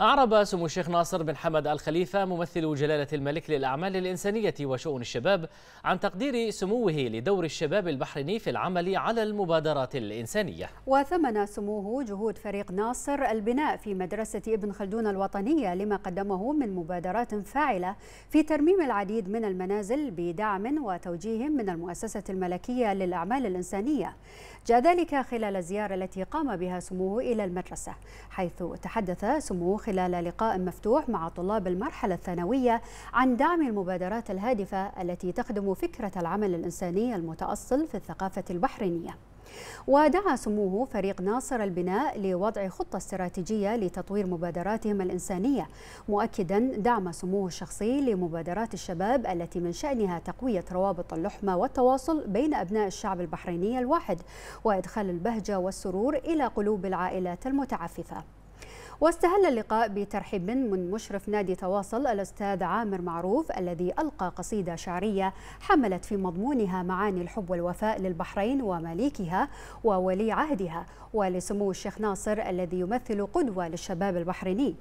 أعرب سمو الشيخ ناصر بن حمد الخليفة ممثل جلالة الملك للأعمال الإنسانية وشؤون الشباب عن تقدير سموه لدور الشباب البحريني في العمل على المبادرات الإنسانية وثمن سموه جهود فريق ناصر البناء في مدرسة ابن خلدون الوطنية لما قدمه من مبادرات فاعلة في ترميم العديد من المنازل بدعم وتوجيه من المؤسسة الملكية للأعمال الإنسانية جاء ذلك خلال الزيارة التي قام بها سموه إلى المدرسة حيث تحدث سموه خلال لقاء مفتوح مع طلاب المرحلة الثانوية عن دعم المبادرات الهادفة التي تخدم فكرة العمل الإنساني المتأصل في الثقافة البحرينية ودعا سموه فريق ناصر البناء لوضع خطة استراتيجية لتطوير مبادراتهم الإنسانية مؤكدا دعم سموه الشخصي لمبادرات الشباب التي من شأنها تقوية روابط اللحمة والتواصل بين أبناء الشعب البحريني الواحد وإدخال البهجة والسرور إلى قلوب العائلات المتعففة واستهل اللقاء بترحيب من مشرف نادي تواصل الأستاذ عامر معروف الذي ألقى قصيدة شعرية حملت في مضمونها معاني الحب والوفاء للبحرين ومليكها وولي عهدها ولسمو الشيخ ناصر الذي يمثل قدوة للشباب البحريني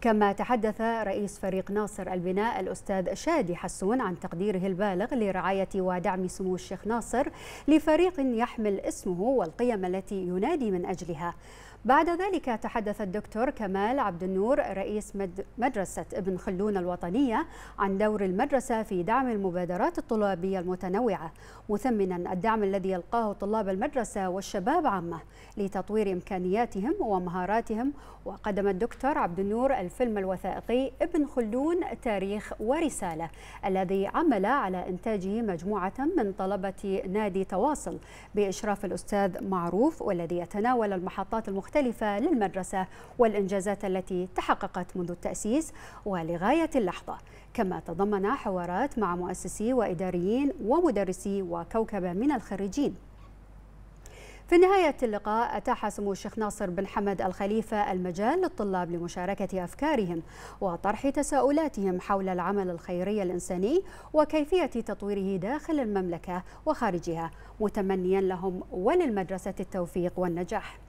كما تحدث رئيس فريق ناصر البناء الأستاذ شادي حسون عن تقديره البالغ لرعاية ودعم سمو الشيخ ناصر لفريق يحمل اسمه والقيم التي ينادي من أجلها بعد ذلك تحدث الدكتور كمال عبد النور رئيس مدرسة ابن خلدون الوطنية عن دور المدرسة في دعم المبادرات الطلابية المتنوعة مثمنا الدعم الذي يلقاه طلاب المدرسة والشباب عامة لتطوير إمكانياتهم ومهاراتهم وقدم الدكتور عبد النور الفيلم الوثائقي ابن خلدون تاريخ ورسالة الذي عمل على إنتاجه مجموعة من طلبة نادي تواصل بإشراف الأستاذ معروف والذي يتناول المحطات المختلفة للمدرسة والإنجاز الإنجازات التي تحققت منذ التأسيس ولغاية اللحظة كما تضمن حوارات مع مؤسسي وإداريين ومدرسي وكوكبة من الخريجين في نهاية اللقاء أتاح سمو الشيخ ناصر بن حمد الخليفة المجال للطلاب لمشاركة أفكارهم وطرح تساؤلاتهم حول العمل الخيري الإنساني وكيفية تطويره داخل المملكة وخارجها متمنيا لهم وللمدرسة التوفيق والنجاح